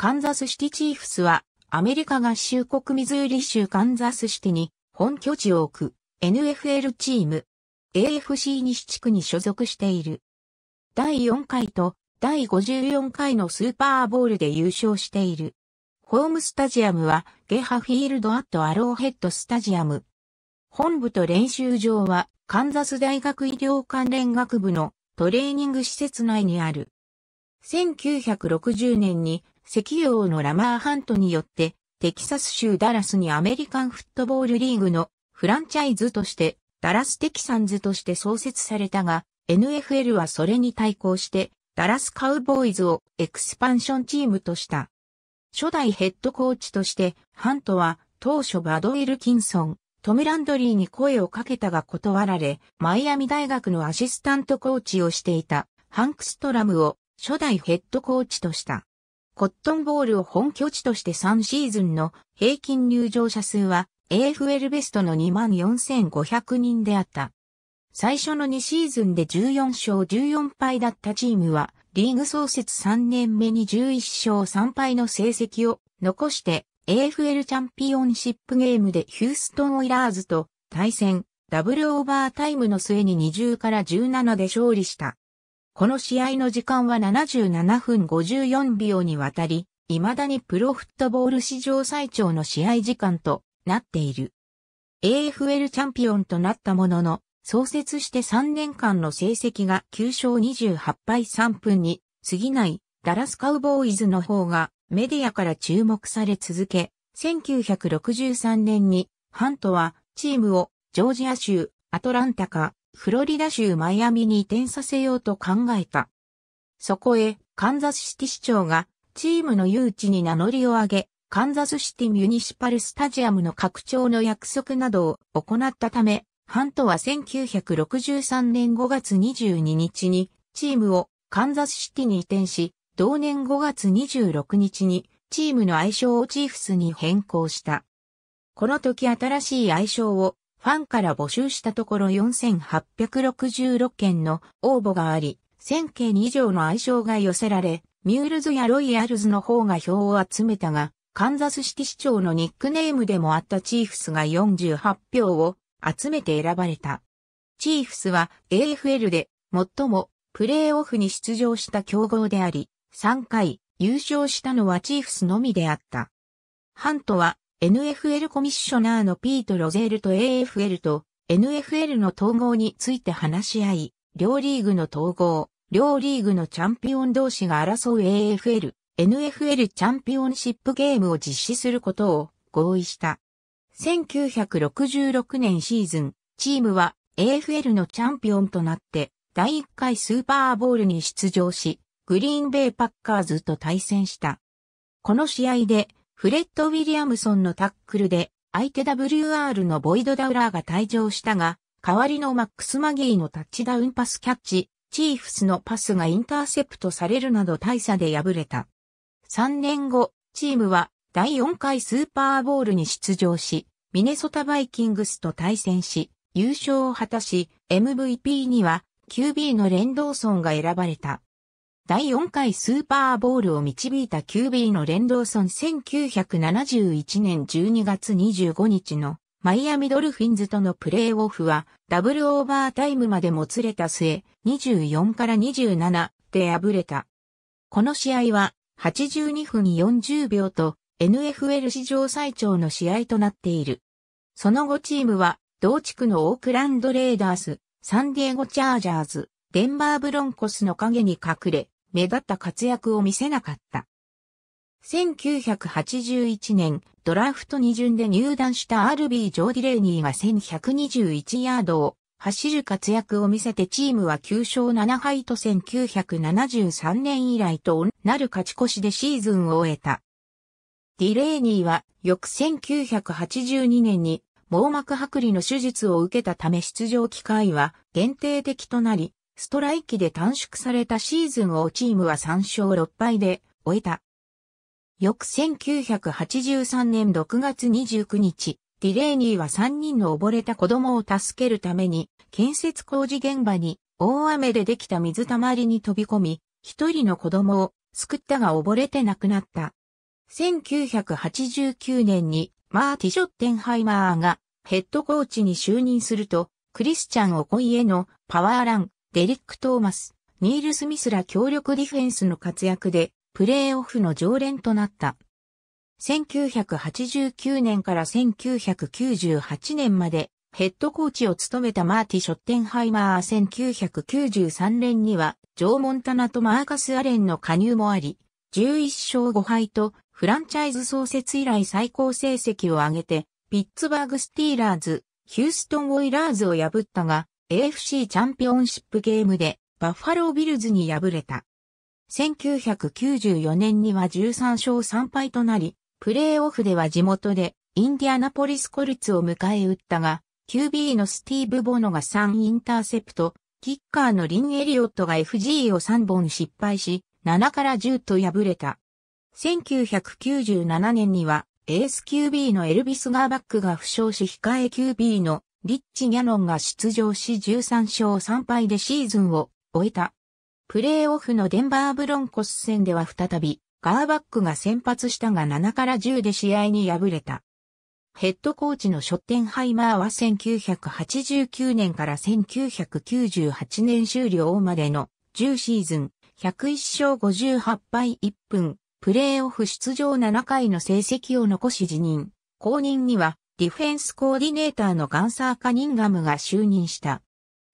カンザスシティチーフスは、アメリカ合衆国ミズーリ州カンザスシティに本拠地を置く NFL チーム、AFC 西地区に所属している。第4回と第54回のスーパーボールで優勝している。ホームスタジアムはゲハフィールドアットアローヘッドスタジアム。本部と練習場はカンザス大学医療関連学部のトレーニング施設内にある。1960年に石油王のラマーハントによって、テキサス州ダラスにアメリカンフットボールリーグのフランチャイズとして、ダラステキサンズとして創設されたが、NFL はそれに対抗して、ダラスカウボーイズをエクスパンションチームとした。初代ヘッドコーチとして、ハントは当初バド・ウィルキンソン、トム・ランドリーに声をかけたが断られ、マイアミ大学のアシスタントコーチをしていたハンク・ストラムを初代ヘッドコーチとした。コットンボールを本拠地として3シーズンの平均入場者数は AFL ベストの24,500人であった。最初の2シーズンで14勝14敗だったチームは、リーグ創設3年目に11勝3敗の成績を残して AFL チャンピオンシップゲームでヒューストン・オイラーズと対戦、ダブルオーバータイムの末に20から17で勝利した。この試合の時間は77分54秒にわたり、未だにプロフットボール史上最長の試合時間となっている。AFL チャンピオンとなったものの、創設して3年間の成績が9勝28敗3分に過ぎないダラスカウボーイズの方がメディアから注目され続け、1963年にハントはチームをジョージア州アトランタかフロリダ州マイアミに移転させようと考えた。そこへ、カンザスシティ市長が、チームの誘致に名乗りを上げ、カンザスシティミュニシパルスタジアムの拡張の約束などを行ったため、ハントは1963年5月22日に、チームをカンザスシティに移転し、同年5月26日に、チームの愛称をチーフスに変更した。この時新しい愛称をファンから募集したところ4866件の応募があり、1000件以上の愛称が寄せられ、ミュールズやロイヤルズの方が票を集めたが、カンザスシティ市長のニックネームでもあったチーフスが48票を集めて選ばれた。チーフスは AFL で最もプレーオフに出場した強豪であり、3回優勝したのはチーフスのみであった。ハントは NFL コミッショナーのピート・ロゼールと AFL と NFL の統合について話し合い、両リーグの統合、両リーグのチャンピオン同士が争う AFL、NFL チャンピオンシップゲームを実施することを合意した。1966年シーズン、チームは AFL のチャンピオンとなって、第1回スーパーボールに出場し、グリーンベイパッカーズと対戦した。この試合で、フレッド・ウィリアムソンのタックルで、相手 WR のボイド・ダウラーが退場したが、代わりのマックス・マギーのタッチダウンパスキャッチ、チーフスのパスがインターセプトされるなど大差で敗れた。3年後、チームは第4回スーパーボールに出場し、ミネソタ・バイキングスと対戦し、優勝を果たし、MVP には QB のレンドーソンが選ばれた。第4回スーパーボールを導いた QB のレンドーソン1971年12月25日のマイアミドルフィンズとのプレーオフはダブルオーバータイムまでもつれた末24から27で敗れた。この試合は82分40秒と NFL 史上最長の試合となっている。その後チームは同地区のオークランドレーダース、サンディエゴチャージャーズ、デンバーブロンコスの影に隠れ、目立った活躍を見せなかった。1981年、ドラフト2巡で入団したアルビー・ジョーディレーニーが1121ヤードを走る活躍を見せてチームは9勝7敗と1973年以来となる勝ち越しでシーズンを終えた。ディレーニーは翌1982年に網膜剥離の手術を受けたため出場機会は限定的となり、ストライキで短縮されたシーズンをチームは3勝6敗で終えた。翌1983年6月29日、ディレーニーは3人の溺れた子供を助けるために、建設工事現場に大雨でできた水たまりに飛び込み、一人の子供を救ったが溺れて亡くなった。1989年にマーティ・ショッテンハイマーがヘッドコーチに就任すると、クリスチャン・オコイのパワーランデリック・トーマス、ニール・スミスら協力ディフェンスの活躍で、プレーオフの常連となった。1989年から1998年までヘッドコーチを務めたマーティ・ショッテンハイマー1993年にはジョー・モンタナとマーカス・アレンの加入もあり、11勝5敗とフランチャイズ創設以来最高成績を挙げて、ピッツバーグ・スティーラーズ、ヒューストン・オイラーズを破ったが、AFC チャンピオンシップゲームでバッファロービルズに敗れた。1994年には13勝3敗となり、プレーオフでは地元でインディアナポリスコルツを迎え撃ったが、QB のスティーブ・ボノが3インターセプト、キッカーのリン・エリオットが FG を3本失敗し、7から10と敗れた。1997年には、エース QB のエルビス・ガーバックが負傷し控え QB のリッチ・ギャノンが出場し13勝3敗でシーズンを終えた。プレーオフのデンバーブロンコス戦では再び、ガーバックが先発したが7から10で試合に敗れた。ヘッドコーチのショッテンハイマーは1989年から1998年終了までの10シーズン101勝58敗1分、プレーオフ出場7回の成績を残し辞任。後任にはディフェンスコーディネーターのガンサー・カニンガムが就任した。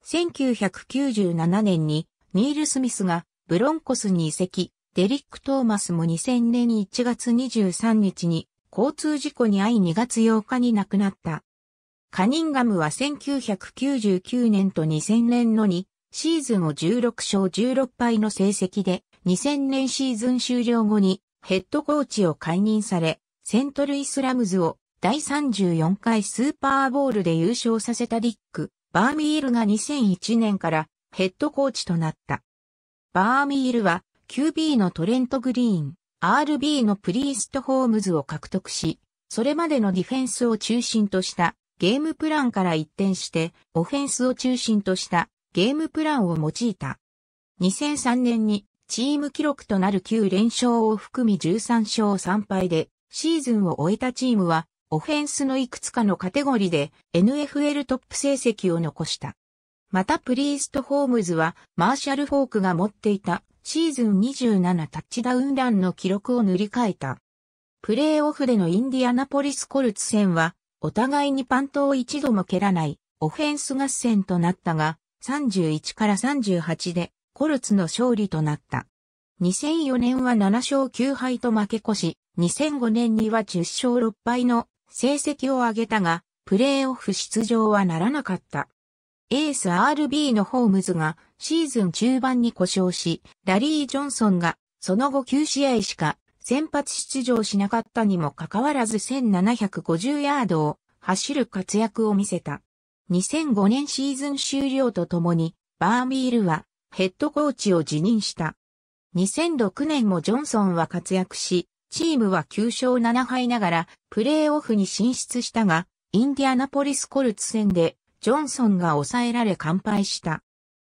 1997年にニール・スミスがブロンコスに移籍、デリック・トーマスも2000年1月23日に交通事故に遭い2月8日に亡くなった。カニンガムは1999年と2000年のにシーズンを16勝16敗の成績で2000年シーズン終了後にヘッドコーチを解任されセントルイスラムズを第34回スーパーボールで優勝させたディック・バーミールが2001年からヘッドコーチとなった。バーミールは QB のトレント・グリーン、RB のプリースト・ホームズを獲得し、それまでのディフェンスを中心としたゲームプランから一転してオフェンスを中心としたゲームプランを用いた。2003年にチーム記録となる9連勝を含み13勝3敗でシーズンを終えたチームはオフェンスのいくつかのカテゴリーで NFL トップ成績を残した。またプリースト・ホームズはマーシャル・フォークが持っていたシーズン27タッチダウンランの記録を塗り替えた。プレーオフでのインディアナポリスコルツ戦は、お互いにパントを一度も蹴らない、オフェンス合戦となったが、31から38で、コルツの勝利となった。2004年は7勝9敗と負け越し、2005年には10勝6敗の成績を上げたが、プレーオフ出場はならなかった。エース RB のホームズがシーズン中盤に故障し、ラリー・ジョンソンがその後9試合しか先発出場しなかったにもかかわらず1750ヤードを走る活躍を見せた。2005年シーズン終了とともに、バーミールはヘッドコーチを辞任した。2006年もジョンソンは活躍し、チームは9勝7敗ながらプレーオフに進出したが、インディアナポリスコルツ戦でジョンソンが抑えられ完敗した。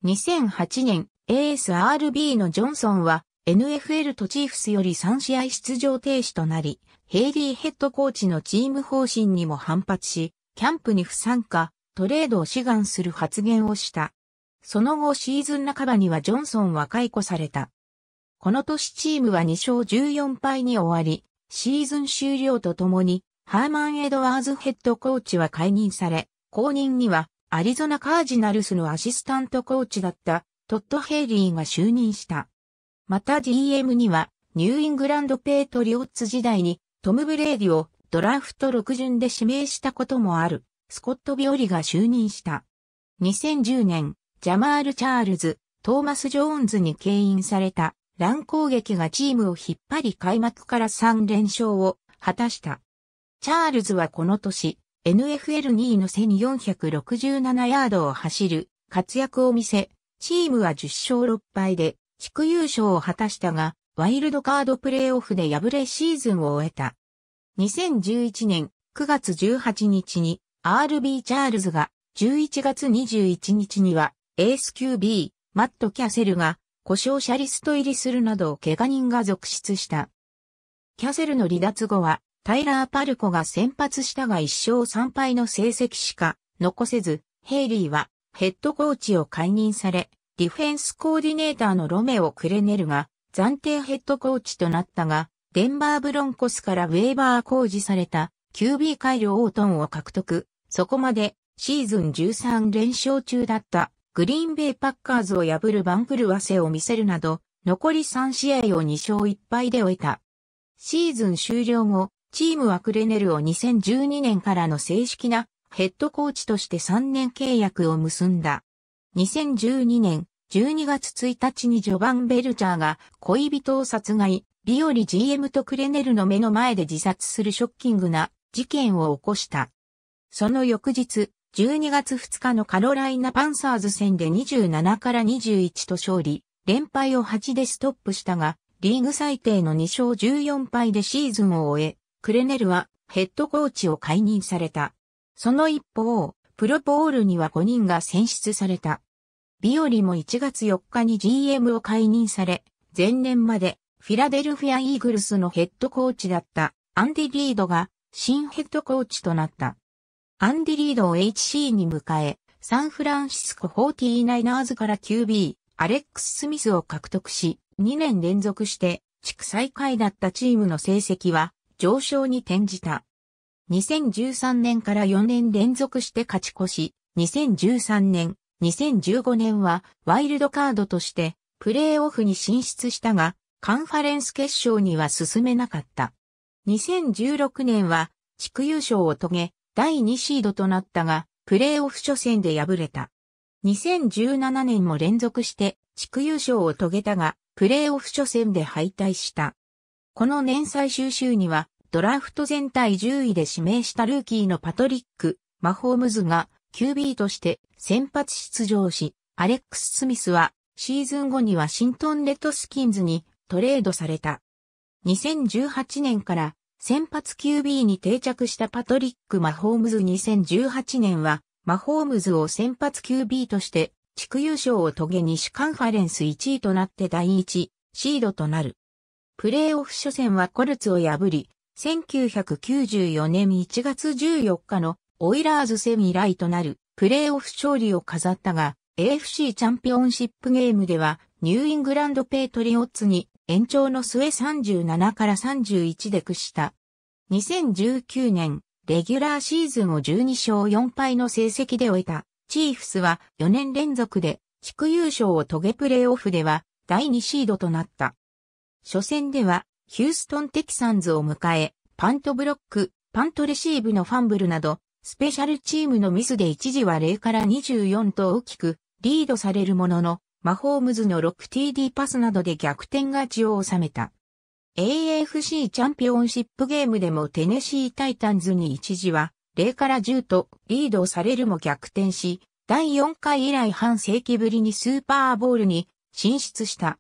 2008年 ASRB のジョンソンは NFL とチーフスより3試合出場停止となり、ヘイリーヘッドコーチのチーム方針にも反発し、キャンプに不参加、トレードを志願する発言をした。その後シーズン半ばにはジョンソンは解雇された。この年チームは2勝14敗に終わり、シーズン終了とともに、ハーマン・エドワーズヘッドコーチは解任され、後任には、アリゾナ・カージナルスのアシスタントコーチだった、トッド・ヘイリーが就任した。また d m には、ニューイングランド・ペートリオッツ時代に、トム・ブレイディをドラフト6巡で指名したこともある、スコット・ビオリが就任した。2010年、ジャマール・チャールズ、トーマス・ジョーンズに敬遠された、乱攻撃がチームを引っ張り開幕から3連勝を果たした。チャールズはこの年、NFL2 位の1467ヤードを走る活躍を見せ、チームは10勝6敗で地区優勝を果たしたが、ワイルドカードプレイオフで敗れシーズンを終えた。2011年9月18日に RB チャールズが11月21日にはエース QB マット・キャセルが故障者リスト入りするなど怪我人が続出した。キャセルの離脱後は、タイラー・パルコが先発したが1勝3敗の成績しか残せず、ヘイリーはヘッドコーチを解任され、ディフェンスコーディネーターのロメオ・クレネルが暫定ヘッドコーチとなったが、デンバーブロンコスからウェーバー工事された QB 改良オートンを獲得。そこまでシーズン13連勝中だったグリーンベイパッカーズを破る番狂わせを見せるなど、残り3試合を2勝1敗で終えた。シーズン終了後、チームはクレネルを2012年からの正式なヘッドコーチとして3年契約を結んだ。2012年12月1日にジョバン・ベルチャーが恋人を殺害、ビオリ GM とクレネルの目の前で自殺するショッキングな事件を起こした。その翌日、12月2日のカロライナパンサーズ戦で27から21と勝利、連敗を8でストップしたが、リーグ最低の2勝14敗でシーズンを終え、クレネルはヘッドコーチを解任された。その一方、プロポールには5人が選出された。ビオリも1月4日に GM を解任され、前年までフィラデルフィア・イーグルスのヘッドコーチだったアンディ・リードが新ヘッドコーチとなった。アンディリードを HC に迎え、サンフランシスコ 49ers から QB、アレックス・スミスを獲得し、2年連続して地区最下位だったチームの成績は上昇に転じた。2013年から4年連続して勝ち越し、2013年、2015年はワイルドカードとしてプレーオフに進出したが、カンファレンス決勝には進めなかった。2016年は地区優勝を遂げ、第2シードとなったが、プレーオフ初戦で敗れた。2017年も連続して地区優勝を遂げたが、プレーオフ初戦で敗退した。この年最終週には、ドラフト全体10位で指名したルーキーのパトリック、マホームズが QB として先発出場し、アレックス・スミスはシーズン後にワシントン・レッドスキンズにトレードされた。2018年から先発 QB に定着したパトリック・マホームズ2018年は、マホームズを先発 QB として、地区優勝を遂げ西カンファレンス1位となって第1シードとなる。プレーオフ初戦はコルツを破り、1994年1月14日のオイラーズ戦以来となるプレーオフ勝利を飾ったが、AFC チャンピオンシップゲームではニューイングランドペイトリオッツに延長の末37から31で屈した。2019年、レギュラーシーズンを12勝4敗の成績で終えた、チーフスは4年連続で、地区優勝を遂げプレーオフでは、第2シードとなった。初戦では、ヒューストンテキサンズを迎え、パントブロック、パントレシーブのファンブルなど、スペシャルチームのミスで一時は0から24と大きくリードされるものの、マホームズの 6TD パスなどで逆転勝ちを収めた。AFC チャンピオンシップゲームでもテネシータイタンズに一時は0から10とリードされるも逆転し、第4回以来半世紀ぶりにスーパーボールに進出した。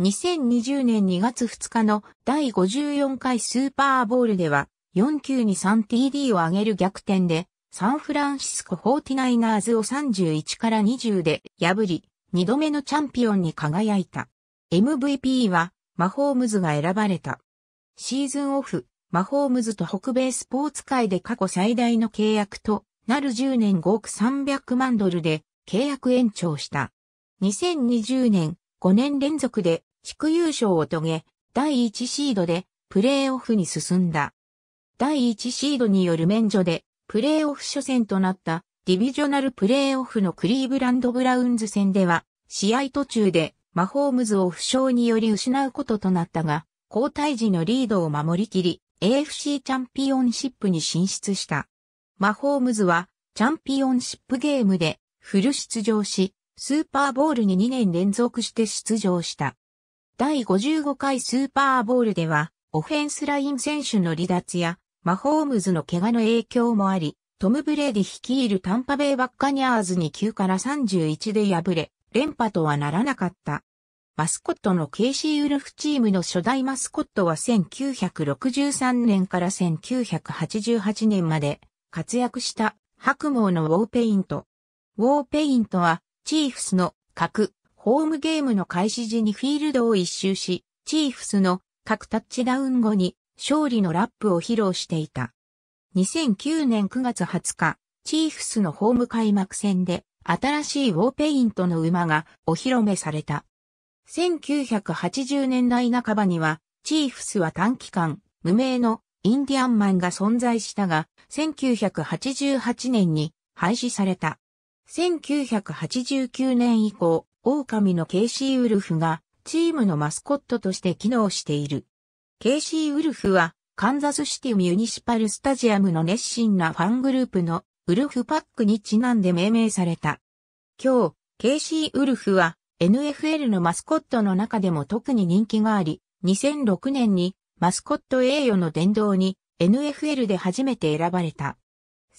2020年2月2日の第54回スーパーボールでは4球に 3TD を上げる逆転でサンフランシスコ 49ers を31から20で破り、二度目のチャンピオンに輝いた。MVP は、マホームズが選ばれた。シーズンオフ、マホームズと北米スポーツ界で過去最大の契約となる10年5億300万ドルで契約延長した。2020年5年連続で地区優勝を遂げ、第1シードでプレーオフに進んだ。第1シードによる免除でプレーオフ初戦となったディビジョナルプレイオフのクリーブランド・ブラウンズ戦では、試合途中でマホームズを負傷により失うこととなったが、交代時のリードを守りきり、AFC チャンピオンシップに進出した。マホームズは、チャンピオンシップゲームで、フル出場し、スーパーボールに2年連続して出場した。第55回スーパーボールでは、オフェンスライン選手の離脱や、マホームズの怪我の影響もあり、トム・ブレーディ率いるタンパベイ・バッカニャーズに9から31で敗れ、連覇とはならなかった。マスコットのケイシー・ウルフチームの初代マスコットは1963年から1988年まで活躍した白毛のウォーペイント。ウォーペイントはチーフスの各ホームゲームの開始時にフィールドを一周し、チーフスの各タッチダウン後に勝利のラップを披露していた。2009年9月20日、チーフスのホーム開幕戦で新しいウォーペイントの馬がお披露目された。1980年代半ばには、チーフスは短期間、無名のインディアンマンが存在したが、1988年に廃止された。1989年以降、狼のケイシー・ウルフがチームのマスコットとして機能している。ケイシー・ウルフはカンザスシティミュニシパルスタジアムの熱心なファングループのウルフパックにちなんで命名された。今日、KC ウルフは NFL のマスコットの中でも特に人気があり、2006年にマスコット栄誉の殿堂に NFL で初めて選ばれた。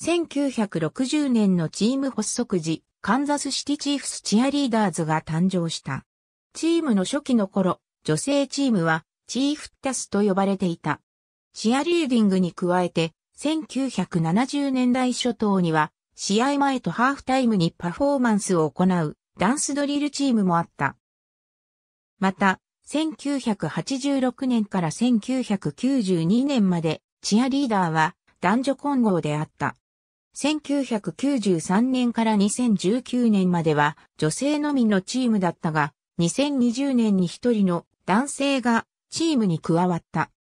1960年のチーム発足時、カンザスシティチーフスチアリーダーズが誕生した。チームの初期の頃、女性チームはチーフッタスと呼ばれていた。チアリーディングに加えて、1970年代初頭には、試合前とハーフタイムにパフォーマンスを行うダンスドリルチームもあった。また、1986年から1992年までチアリーダーは男女混合であった。1993年から2019年までは女性のみのチームだったが、2020年に一人の男性がチームに加わった。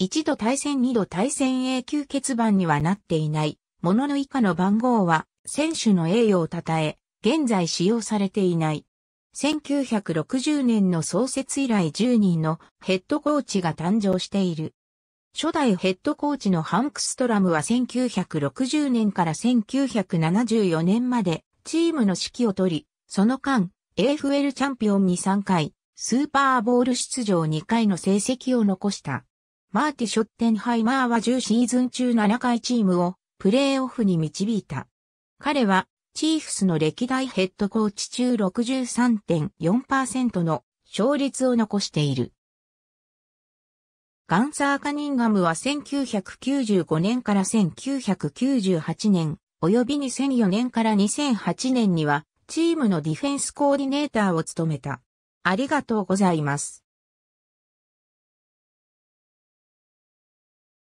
一度対戦二度対戦永久欠番にはなっていない、ものの以下の番号は、選手の栄誉を称え、現在使用されていない。1960年の創設以来10人のヘッドコーチが誕生している。初代ヘッドコーチのハンクストラムは1960年から1974年までチームの指揮を取り、その間、AFL チャンピオンに3回、スーパーボール出場2回の成績を残した。マーティ・ショッテンハイマーは10シーズン中7回チームをプレーオフに導いた。彼はチーフスの歴代ヘッドコーチ中63.4%の勝率を残している。ガンサー・カニンガムは1995年から1998年、及び2004年から2008年には、チームのディフェンスコーディネーターを務めた。ありがとうございます。